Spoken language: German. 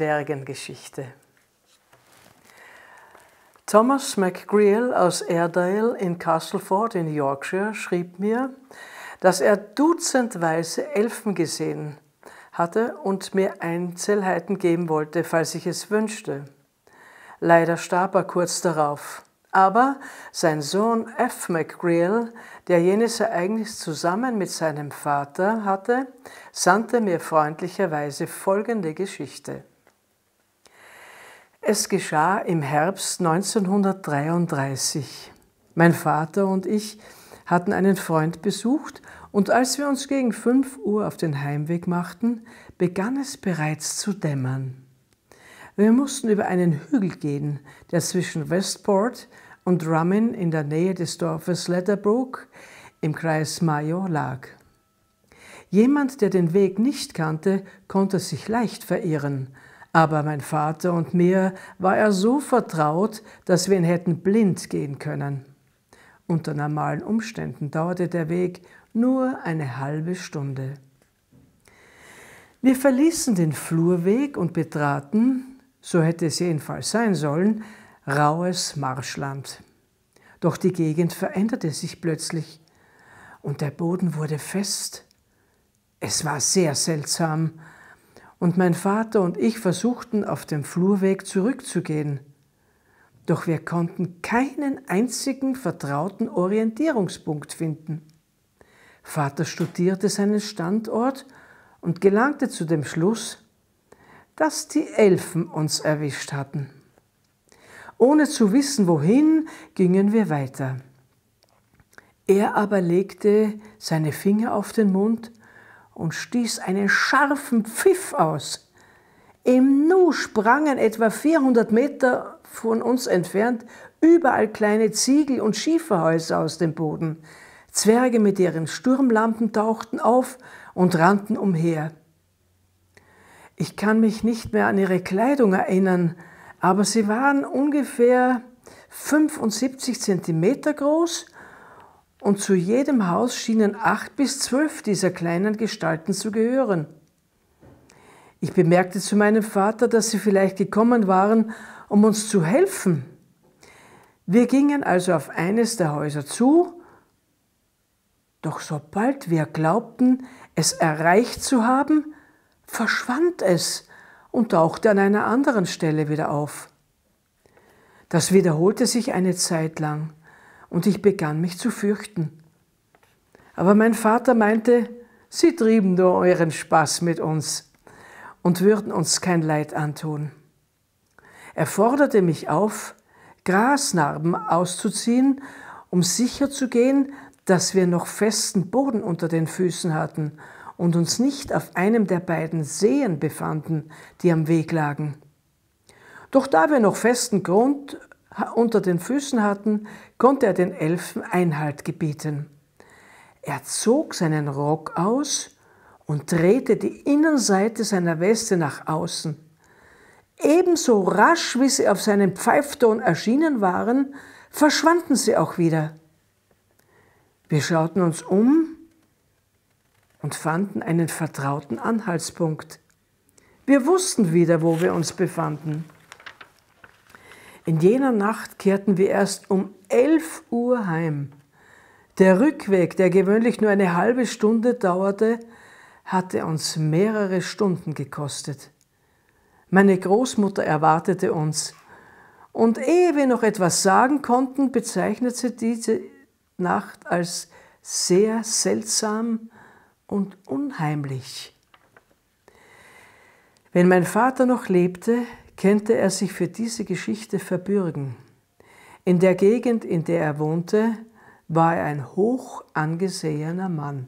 Zwergengeschichte. Thomas McGreal aus Airedale in Castleford in Yorkshire schrieb mir, dass er dutzendweise Elfen gesehen hatte und mir Einzelheiten geben wollte, falls ich es wünschte. Leider starb er kurz darauf. Aber sein Sohn F. McGreal, der jenes Ereignis zusammen mit seinem Vater hatte, sandte mir freundlicherweise folgende Geschichte. Es geschah im Herbst 1933. Mein Vater und ich hatten einen Freund besucht und als wir uns gegen 5 Uhr auf den Heimweg machten, begann es bereits zu dämmern. Wir mussten über einen Hügel gehen, der zwischen Westport und Rummin in der Nähe des Dorfes Letterbrook im Kreis Mayo lag. Jemand, der den Weg nicht kannte, konnte sich leicht verirren aber mein Vater und mir war er so vertraut, dass wir ihn hätten blind gehen können. Unter normalen Umständen dauerte der Weg nur eine halbe Stunde. Wir verließen den Flurweg und betraten, so hätte es jedenfalls sein sollen, raues Marschland. Doch die Gegend veränderte sich plötzlich und der Boden wurde fest. Es war sehr seltsam und mein Vater und ich versuchten auf dem Flurweg zurückzugehen. Doch wir konnten keinen einzigen vertrauten Orientierungspunkt finden. Vater studierte seinen Standort und gelangte zu dem Schluss, dass die Elfen uns erwischt hatten. Ohne zu wissen, wohin, gingen wir weiter. Er aber legte seine Finger auf den Mund und stieß einen scharfen Pfiff aus. Im Nu sprangen etwa 400 Meter von uns entfernt überall kleine Ziegel- und Schieferhäuser aus dem Boden. Zwerge mit ihren Sturmlampen tauchten auf und rannten umher. Ich kann mich nicht mehr an ihre Kleidung erinnern, aber sie waren ungefähr 75 Zentimeter groß, und zu jedem Haus schienen acht bis zwölf dieser kleinen Gestalten zu gehören. Ich bemerkte zu meinem Vater, dass sie vielleicht gekommen waren, um uns zu helfen. Wir gingen also auf eines der Häuser zu, doch sobald wir glaubten, es erreicht zu haben, verschwand es und tauchte an einer anderen Stelle wieder auf. Das wiederholte sich eine Zeit lang und ich begann mich zu fürchten. Aber mein Vater meinte, Sie trieben nur euren Spaß mit uns und würden uns kein Leid antun. Er forderte mich auf, Grasnarben auszuziehen, um sicherzugehen, dass wir noch festen Boden unter den Füßen hatten und uns nicht auf einem der beiden Seen befanden, die am Weg lagen. Doch da wir noch festen Grund unter den Füßen hatten, konnte er den Elfen Einhalt gebieten. Er zog seinen Rock aus und drehte die Innenseite seiner Weste nach außen. Ebenso rasch, wie sie auf seinem Pfeifton erschienen waren, verschwanden sie auch wieder. Wir schauten uns um und fanden einen vertrauten Anhaltspunkt. Wir wussten wieder, wo wir uns befanden. In jener Nacht kehrten wir erst um 11 Uhr heim. Der Rückweg, der gewöhnlich nur eine halbe Stunde dauerte, hatte uns mehrere Stunden gekostet. Meine Großmutter erwartete uns. Und ehe wir noch etwas sagen konnten, bezeichnete diese Nacht als sehr seltsam und unheimlich. Wenn mein Vater noch lebte, könnte er sich für diese Geschichte verbürgen. In der Gegend, in der er wohnte, war er ein hoch angesehener Mann.